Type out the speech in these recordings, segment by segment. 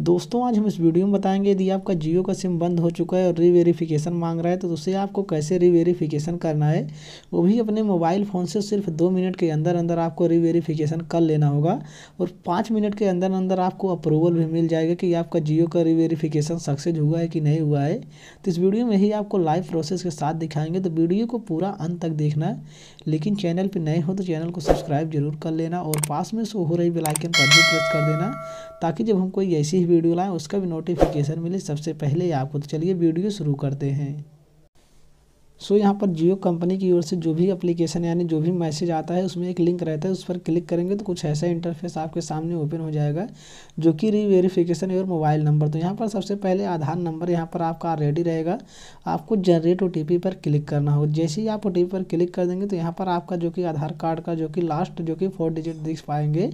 दोस्तों आज हम इस वीडियो में बताएंगे यदि आपका जियो का सिम बंद हो चुका है और रीवेरिफिकेशन मांग रहा है तो उसे आपको कैसे रीवेरिफिकेशन करना है वो भी अपने मोबाइल फ़ोन से सिर्फ दो मिनट के अंदर अंदर आपको रीवेरिफिकेशन कर लेना होगा और पाँच मिनट के अंदर अंदर आपको अप्रूवल भी मिल जाएगा कि आपका जियो का रीवेरीफिकेशन सक्सेस हुआ है कि नहीं हुआ है तो इस वीडियो में ही आपको लाइव प्रोसेस के साथ दिखाएंगे तो वीडियो को पूरा अंत तक देखना लेकिन चैनल पर नए हो तो चैनल को सब्सक्राइब जरूर कर लेना और पास में शो हो रही बेलाइकन पर भी प्रेस कर देना ताकि जब हम कोई ऐसी वीडियो लाएँ उसका भी नोटिफिकेशन मिले सबसे पहले आपको तो चलिए वीडियो शुरू करते हैं सो so, यहाँ पर जियो कंपनी की ओर से जो भी एप्लीकेशन यानी जो भी मैसेज आता है उसमें एक लिंक रहता है उस पर क्लिक करेंगे तो कुछ ऐसा इंटरफेस आपके सामने ओपन हो जाएगा जो कि री वेरीफिकेशन योर मोबाइल नंबर तो यहाँ पर सबसे पहले आधार नंबर यहाँ पर आपका रेडी रहेगा आपको जनरेट ओ पर क्लिक करना होगा जैसे ही आप ओ पर क्लिक कर देंगे तो यहाँ पर आपका जो कि आधार कार्ड का जो कि लास्ट जो कि फोर डिजिट दिख पाएंगे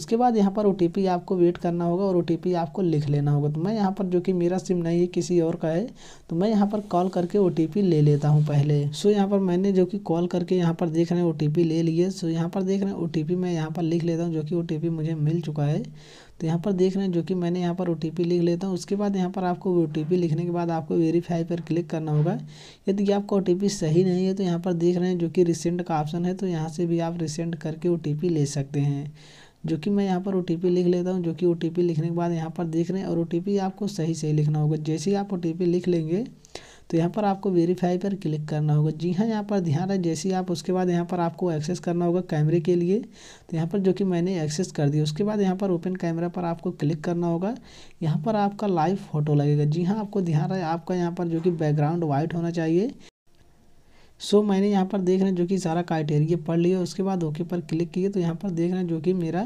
उसके बाद यहाँ पर ओ आपको वेट करना होगा और ओ आपको लिख लेना होगा तो मैं यहाँ पर जो कि मेरा सिम नहीं है किसी और का है तो मैं यहाँ पर कॉल करके ओ ले लेता हूँ हूँ पहले सो यहाँ पर मैंने जो कि कॉल करके यहाँ पर देख रहे हैं ओ ले लिए सो यहाँ पर देख रहे हैं ओ मैं यहाँ पर लिख लेता हूँ जो कि ओ मुझे मिल चुका है तो यहाँ पर देख रहे हैं जो कि मैंने यहाँ पर ओ लिख लेता हूँ उसके बाद यहाँ पर आपको ओ लिखने के बाद आपको वेरीफाई पर क्लिक करना होगा यदि आपका ओ सही नहीं है तो यहाँ पर देख रहे हैं जो कि रिसेंट का ऑप्शन है तो यहाँ से भी आप रिसेंट करके ओ ले सकते हैं जो कि मैं यहाँ पर ओ लिख लेता हूँ जो कि ओ लिखने के बाद यहाँ पर देख रहे हैं और ओ आपको सही सही लिखना होगा जैसे ही आप ओ लिख लेंगे तो यहाँ पर आपको वेरीफाई पर क्लिक करना होगा जी हाँ यहाँ पर ध्यान रहे जैसे ही आप उसके बाद यहाँ पर आपको एक्सेस करना होगा कैमरे के लिए तो यहाँ पर जो कि मैंने एक्सेस कर दिया उसके बाद यहाँ पर ओपन कैमरा पर आपको क्लिक करना होगा यहाँ पर आपका लाइव फोटो लगेगा जी हाँ आपको ध्यान रहे आपका यहाँ पर जो कि बैकग्राउंड वाइट होना चाहिए सो so, मैंने यहाँ पर देख रहे हैं जो कि सारा क्राइटेरिया पढ़ लिया उसके बाद ओके पर क्लिक किए तो यहाँ पर देख रहे हैं जो कि मेरा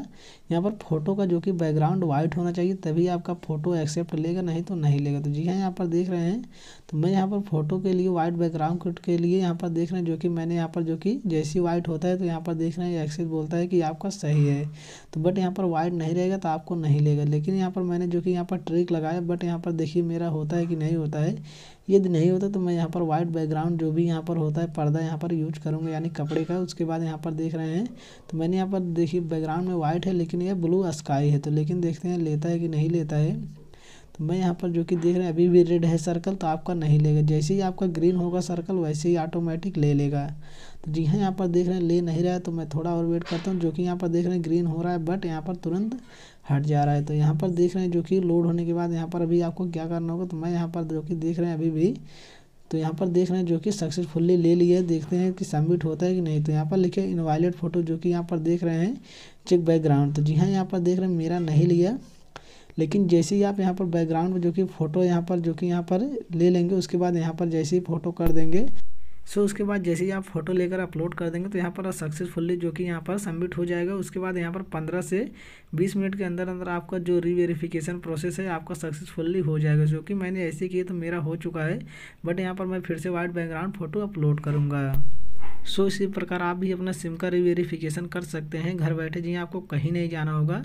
यहाँ पर फोटो का जो कि बैकग्राउंड वाइट होना चाहिए तभी आपका फ़ोटो एक्सेप्ट लेगा नहीं तो नहीं लेगा तो जी हाँ यहाँ पर देख रहे हैं तो मैं यहाँ पर फोटो के लिए वाइट बैकग्राउंड के लिए यहाँ पर देख रहे हैं जो कि मैंने यहाँ पर जो कि जैसी वाइट होता है तो यहाँ पर देख रहे हैं एक्सेप्ट बोलता है कि आपका सही है तो बट यहाँ पर वाइट नहीं रहेगा तो आपको नहीं लेगा लेकिन यहाँ पर मैंने जो कि यहाँ पर ट्रिक लगाया बट यहाँ पर देखिए मेरा होता है कि नहीं होता है यदि नहीं होता तो मैं यहाँ पर वाइट बैकग्राउंड जो भी यहाँ पर होता है है पर्दा यहाँ पर यूज करूँगा यानी कपड़े का उसके बाद यहाँ पर देख रहे हैं तो मैंने यहाँ पर देखिए बैकग्राउंड में वाइट है लेकिन ये ब्लू स्काई है तो लेकिन देखते हैं लेता है कि नहीं लेता है तो मैं यहाँ पर जो कि देख रहे हैं अभी भी रेड है सर्कल तो आपका नहीं लेगा जैसे ही आपका ग्रीन होगा सर्कल वैसे ही ऑटोमेटिक ले लेगा तो जी हाँ यहाँ पर देख रहे हैं ले नहीं रहा है तो मैं थोड़ा और वेट करता हूँ जो कि यहाँ पर देख रहे हैं ग्रीन हो रहा है बट यहाँ पर तुरंत हट जा रहा है तो यहाँ पर देख रहे हैं जो कि लोड होने के बाद यहाँ पर अभी आपको क्या करना होगा तो मैं यहाँ पर जो कि देख रहे हैं अभी भी तो यहाँ पर देख रहे हैं जो कि सक्सेसफुल्ली ले लिया देखते हैं कि सबमिट होता है कि नहीं तो यहाँ पर लिखे इनवायलेट फोटो जो कि यहाँ पर देख रहे हैं चेक बैकग्राउंड तो जी हाँ यहाँ पर देख रहे हैं मेरा नहीं लिया लेकिन जैसे ही आप यहाँ पर बैकग्राउंड में जो कि फ़ोटो यहाँ पर जो कि यहाँ पर ले लेंगे उसके बाद यहाँ पर जैसे ही फ़ोटो कर देंगे सो उसके बाद जैसे ही आप फोटो लेकर अपलोड कर देंगे तो यहाँ पर सक्सेसफुली जो कि यहाँ पर सबमिट हो जाएगा उसके बाद यहाँ पर पंद्रह से बीस मिनट के अंदर अंदर आपका जो रीवेरिफिकेशन प्रोसेस है आपका सक्सेसफुली हो जाएगा जो कि मैंने ऐसे किए तो मेरा हो चुका है बट यहाँ पर मैं फिर से वाइट बैकग्राउंड फ़ोटो अपलोड करूँगा सो इसी प्रकार आप भी अपना सिम का रिवेरीफिकेशन कर सकते हैं घर बैठे जी आपको कहीं नहीं जाना होगा